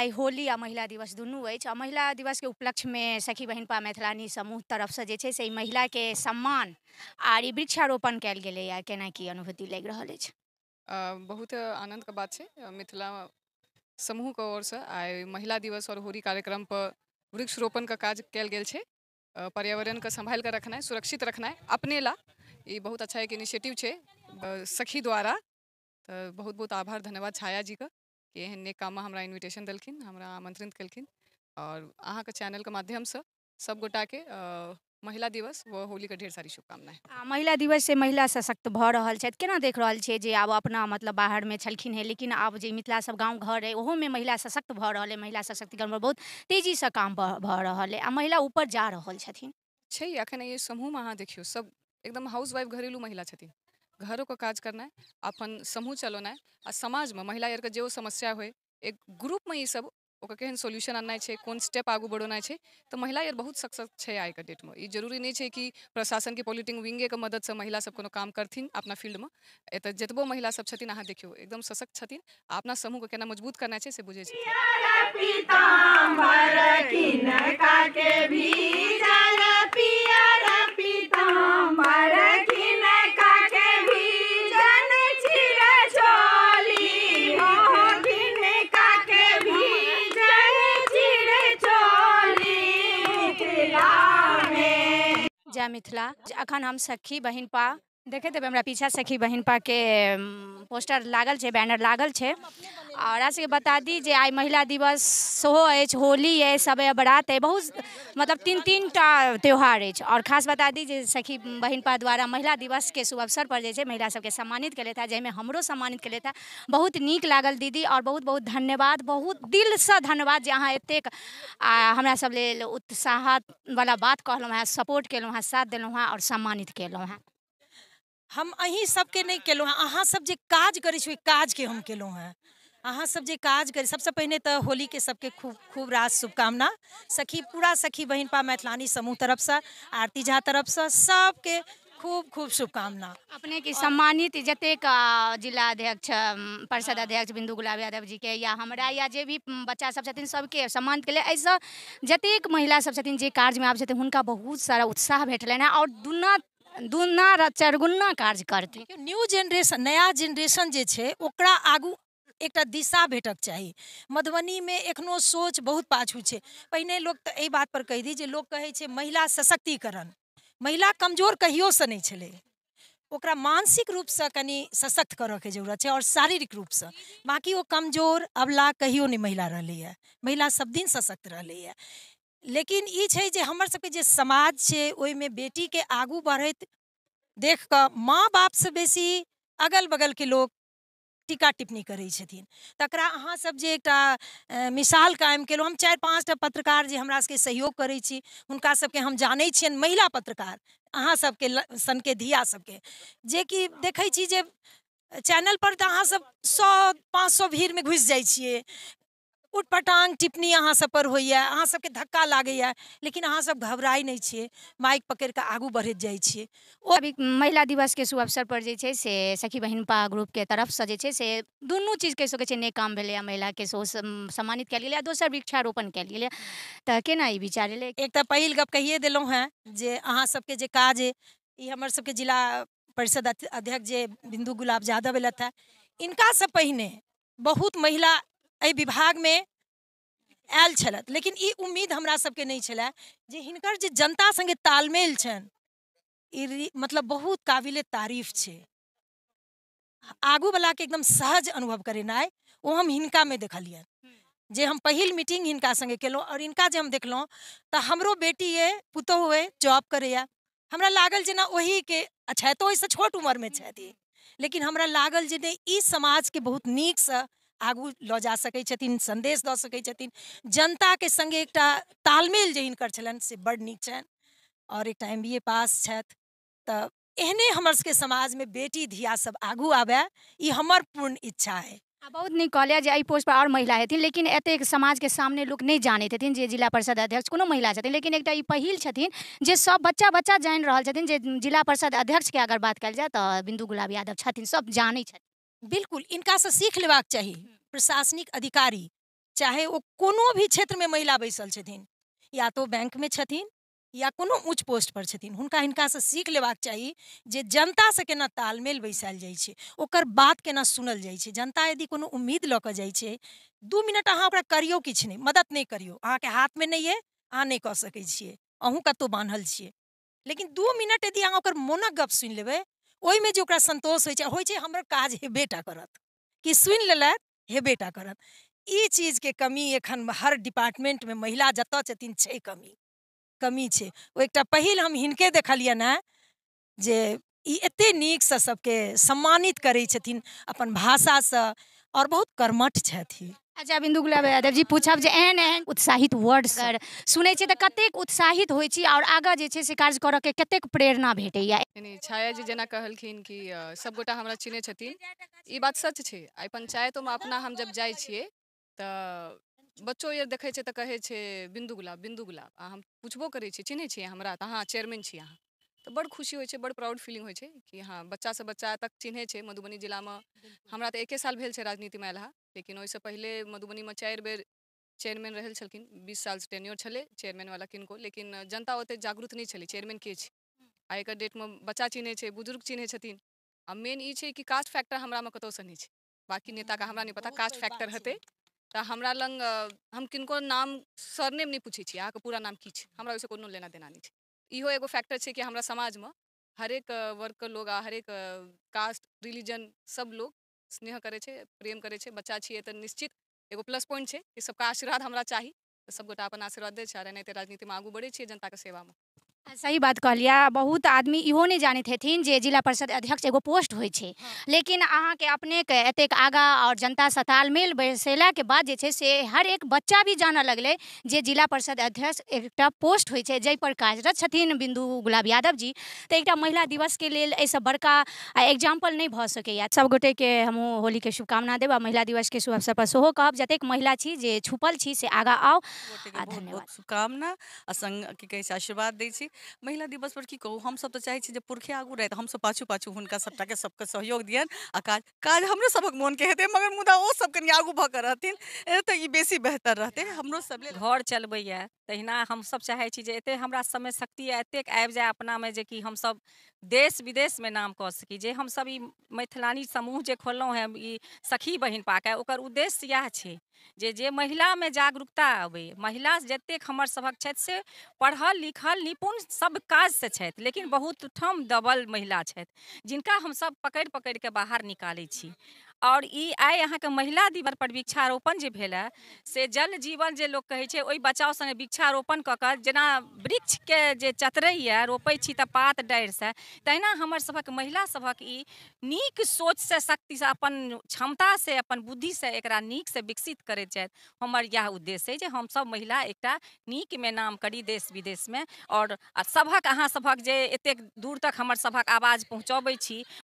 आइ होली आ महिला दिवस दुनू अछि आ महिला उपलक्ष्य में सखी बहनपा मैथिलानी समूह तरफ जे छै से महिला के सम्मान आर ई वृक्षारोपण कयल गेलैए केना की अनुभूति लागि रहल अछि बहुत आनंद के बात छै मिथिला ओर से आइ महिला दिवस और होली कार्यक्रमपर का काज कयल गेल छै संभाल सम्भालि रखना रखनाइ सुरक्षित रखना अपने ला ये बहुत अच्छा एक इनिशिएटिव है सखी द्वारा तऽ बहुत बहुत आभार धन्यवाद छाया का कि काम हमरा इन्विटेशन दलखिन हमरा आमंत्रित कलखिन और अहाँ के चैनल के माध्यम से सब गोटा के महिला दिवस व होली ढेर सारी शुभकामनाएं महिला दिवस से महिला सशक्त भऽ रहल छथि केना देख रहल छियै जे आब अपना मतलब बाहर में छलखिन हेँ लेकिन आब जे मिथिला सब गाँव घर अइ ओहोमे महिला सशक्त भऽ रहल अइ महिला सशक्तिकरण पर बहुत तेजीसँ काम भऽ रहल अइ आ महिला ऊपर जा रहल छथिन छै अखन एहि समूहमे अहाँ देखियौ सब एकदम हाउस वाइफ घरेलू महिला छथिन घरों काज है अपन समूह है आ में महिला के जो समस्या हो एक में ये सब केहन सोल्यूशन आना है कौन स्टेप आगू बढ़ोना है तो महिला यार बहुत सक्सेस के डेट में ई जरूरी नहीं है कि प्रशासन के पॉलिटिंग से महिला सब कोनो काम करथिन अपना फील्ड में एत जतबो सब छथिन अहाँ देखियो एकदम सशक्त छथिन अपना अपना को केना मजबूत करना है से बुझे छथिन जय मिथिला अखन हम सखी बहन पा देखे देवे हमरा पीछा सखी बहन पा के पोस्टर लागल छे बैनर लागल छे और से बता दी जे आई महिला दिवस सेहो है होली है सब बरात है बहुत मतलब तीन तीन टा त्यौहार है और खास बता दी जे सखी बहन पा द्वारा महिला दिवस के शुभ अवसर पर जे महिला सबके सम्मानित कले था जैमे हमरो सम्मानित कले था बहुत निक लागल दीदी और बहुत बहुत धन्यवाद बहुत दिल से धन्यवाद जे अहाँ एतेक हमरा सब लेल उत्साह वाला बात कहलहुँ हँ सपोर्ट केलहुँ हँ साथ देलहुँ हँ और सम्मानित केलहुँ हँ हम अही सबके नहीं कलूँ हैं अहाँ सब जो काज करे काज के हम कलूँ हैं अहाँ सब जो काज करे सबसे पहले तो होली के सबके खूब खूब रास शुभकामना सखी पूरा सखी बहन पा मैथिलानी समूह तरफ से आरती झा तरफ से सबके खूब खूब शुभकामना अपने की सम्मानित जतेक जिला अध्यक्ष परिषद अध्यक्ष बिंदु गुलाब यादव जी के या हमरा या जे भी बच्चा सब छथिन सबके सम्मानित लिए ऐसा जतेक महिला सब छथिन जे कार्यमे आबै छथिन हुनका बहुत सारा उत्साह भेटलन और दुना दुना र चारिगुना काज न्यू जेनरेशन नया जेनरेशन जे छै ओकरा आगू एक दिशा भेटक चाहिए मधुबनी में एखनो सोच बहुत पाछू छै पहिने तो तऽ बात पर कह दी जे लोग कहे छे महिला सशक्तिकरण महिला कमजोर से नहीं छलै ओकरा मानसिक से कनी सशक्त के जरूरत है और शारीरिक रूप से बाक़ी वो कमजोर अबला कहियो नहीं महिला है महिला सब दिन सशक्त है लेकिन ये हमारे जे समाज सबके जे में बेटी के आगू बढ़ देख कर माँ बाप से बेसी अगल बगल के लोग टीका टिप्पणी करे तक अहाँ सब जे एक मिसाल कायम कलो हम चार पाँच टा पत्रकार जो हमरा सभके सहयोग करै छी सबके हम जान महिला पत्रकार अहाँ सन के धिया सभके जेकि देखै छी जे चैनलपर तऽ अहाँसभ सौ पाँच सौ भीड़ घुसि घुस छियै उटपटांग टिप्पणी अहाँ सब पर होइए अहाँ सबके धक्का लागैए लेकिन अहाँ सब घबराइ नहीं छे माइक पकड़ के आगू बढ़ जाए छे ओ अभी महिला के शुभ अवसर पर जे से सखी बहिनपा ग्रुपके तरफसँ जे छै से दुनू चीज कह सकते नहीं नेक काम भेलै महिला के सेहो सम्मानित कल गया दोसर वृक्षारोपण कल गए तो केना विचार अल एक पहल गप कहिए दिलों हैं जे अहाँ सबके जे काज हमर सबके जिला परिषद अध्यक्ष जे बिंदु गुलाब यादव है इनका से पहिने बहुत महिला विभाग में आयल छ लेकिन ये उम्मीद हमरा सबके नहीं छे जे हिनकर जे जनता संगे तालमेल छ मतलब बहुत काबिले तारीफ आगू वाला के एकदम सहज अनुभव करेनाए वो हम में देखलियनि जे हम पहल मीटिंग हिनका संगे केलहुँ और इनका जे हम देखल तो हमरो बेटी है पुतो हुए जॉब करे हमरा लागल के अच्छा छथि ओहिसँ छोट में छथि लेकिन हमरा लागल जे नहि समाज के बहुत से आगू लऽ जा सकैत छथिन सन्देश दऽ सकै छथिन के संगे एक तालमेल जे हिनकर छलनि से बड़ नीक छनि और एक एम बी ए पास छथि तऽ एहने हमर सबके समाज में बेटी धिया सब आगू आबे ई हमर पूर्ण इच्छा है बहुत नीक कहलियै जे एहि पर आओर महिला हेथिन लेकिन एतेक के सामने लोक नहि जानैत हेथिन जे जिला परिषद अध्यक्ष कोनो महिला छथिन लेकिन एकटा ई पहिल छथिन जे सब बच्चा बच्चा जानि रहल छथिन जे जिला परिषद अध्यक्ष के अगर बात कयल जाय तऽ बिन्दु गुलाब यादव छथिन सब जानै छथिन बिल्कुल इनका से सीख लेबाक चाहिए प्रशासनिक अधिकारी चाहे वो कोनो भी क्षेत्र में महिला बैसल छथिन या तो बैंक में छथिन या कोनो पोस्ट पर छथिन हुनका से सीख लेबाक चाहिए जे से केना तालमेल बैसल जाइ छे ओकर बात केना सुनल जाइ छे जनता यदि कोनो उम्मीद लऽ कऽ जाइ छै दू मिनट अहाँ ओकरा करियो किछु नहीं मदद अहाँ के हाथ में नहीं है अहाँ नहीं कह सकै छियै अहूँ बान्हल छियै लेकिन दू मिनट यदि अहाँ ओकर मोनक गप सुनि लेबै ओहिमे जो ओकरा संतोष होइ छै होइ छै हमर काज हेबेटा करत कि सुन सुनि हे बेटा करत ई के कमी एखन हर डिपार्टमेंट में महिला जत छथिन छै कमी कमी छै ओ एकटा पहिल हम हिनके देखलिए ना जे ई निक सबके सम्मानित करे छथिन अपन से और बहुत कर्मठ छथि अच्छा बिंदु गुलाब यादव जी पूछब जे एहन एहन उत्साहित वर्ड सर सुनै छियै तऽ कतेक उत्साहित होइ छी आओर आगाँ जे छै से कार्य के कतेक प्रेरणा भेटैया छाया जी जेना कहलखिन कि सब गोटा हमरा चिन्हे छथिन ई बात सच छै आइ पंचायतोमे अपना हम जब जाइ छियै तऽ बच्चो ये देखै छै तऽ कहै छै बिन्दु गुलाब बिंदु गुलाब आ हम पुछबो करै छी चिन्हे छियै हमरा तऽ अहाँ चेयरमैन छी अहाँ तो बड़ खुशी हो बड़ प्राउड फीलिंग हो हाँ बच्चा से बच्चा तक चिन्हे मधुबनी मधुबनी में हमारा तो एक साल भेल राजनीति में अयला लेकिन पहले मधुबनी में चार बेर चेयरमैन रहल छलखिन बीस से टेन्योर चेयरमैन वाला किनको लेकिन जनता ओत जागरूक नहीं छे चेयरमैन के हम्म। आई के डेट में बच्चा चिन्हे है बुजुर्ग चिन्हे छथिन आ मेन ये कि कास्ट फैक्टर हमरामे कतहुसँ नहीं है बाकी हम्म, नेता का हमरा नहीं पता कास्ट फैक्टर हेतै तो हमरा लंग हम किनको नाम सरनेम नहीं पूछे छी अहाँके पूरा नाम की छै हमरा ओहिसँ कोनो लेना देना नहीं है इहो एगो फैक्टर है कि हमरा एक हरेक के लोग आ हरेक कास्ट रिलीजन सब लोग स्नेह करे छे प्रेम करे छे बच्चा छे तो निश्चित एगो प्लस पॉइंट है कि सबका आशीर्वाद हमरा तो सब गोटा अपन आशीर्वाद दै छै आ राजनीति में आगू जनता के सेवा में सही बात लिया बहुत आदमी इहो नहीं जानते हथिन जे जिला परिषद अध्यक्ष एगो पोस्ट हो हाँ। लेकिन अहाँ के अपने के एतेक आगा और जनता से तालमेल बैसल के बाद जे से हर एक बच्चा भी जान लगल जे जिला परिषद अध्यक्ष एक पोस्ट हो पर कार्यरत छथिन बिंदु गुलाब यादव जी तो एक महिला दिवस के लिए ऐसा बड़का एग्जाम्पल नहीं भ सब गोटे के हम होली के शुभकामना देव आ महिला दिवस के शुभ अवसर पर सेहो कहब जत महिला छी जे छुपल छी से आगा आओ धन्यवाद शुभकामना संग की आशीर्वाद दै छी महिला दिवस पर की कहू हमसभ तऽ चाहैत छी जे पुरखे आगू रहे हम सब पाछू पाछू हुनका सबटा के सबके सहयोग दियन आ काज काज हमरो सबक मन के हेते मगर मुदा ओ सब कनी आगू भऽ कऽ रहथिन तऽ ई बेसी बेहतर रहते हमरो सब ले घर चलबैए तहिना हम सब चाहे छी जे एते हमरा सभमे शक्ति यए एतेक आबि जाय अपनामे हम सब देश विदेश में नाम क सकी जे हम सब ई मैथिलानी समूह जे खोललहुँ है ई सखी बहिन पाके ओकर उद्देश्य यह छै जे जे में जागरूकता आबै महिला जतेक हमर सभक छथि से पढ़ल लिखल निपुण काज से छथि लेकिन बहुत ठम दबल महिला छथि जिनका सब पकड़ि पकड़ के बाहर निकालै छी और आई अहाँ के महिला दिवस पर वृक्षारोपण से जल जीवन जे लोग कहे छै बचाव संगे वृक्षारोपण कऽ वृक्ष जेना वृक्षके जे चतरैए है रोपे तो पात से तहना हमर सबक महिला सभक सोच से शक्ति से अपन से अपन एक निक से विकसित करैत छथि हमर उद्देश्य अइ हम सब महिला निक में नाम करी देश में और सबक अहाँ सबक जे दूर तक हमारे सभक आवाज पहुँचबी